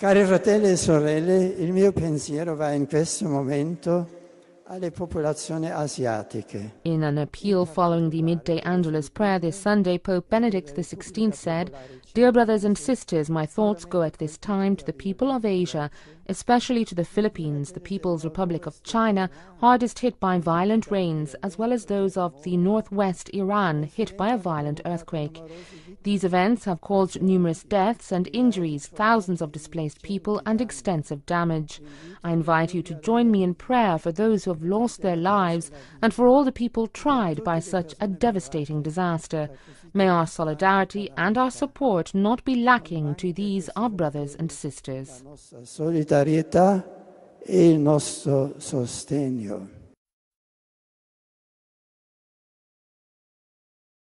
Cari fratelli e sorelle, il mio pensiero va in questo momento in an appeal following the midday Angelus prayer this Sunday, Pope Benedict XVI said, Dear brothers and sisters, my thoughts go at this time to the people of Asia, especially to the Philippines, the People's Republic of China, hardest hit by violent rains, as well as those of the northwest Iran, hit by a violent earthquake. These events have caused numerous deaths and injuries, thousands of displaced people, and extensive damage. I invite you to join me in prayer for those who have lost their lives and for all the people tried by such a devastating disaster. May our solidarity and our support not be lacking to these our brothers and sisters. e il nostro sostegno.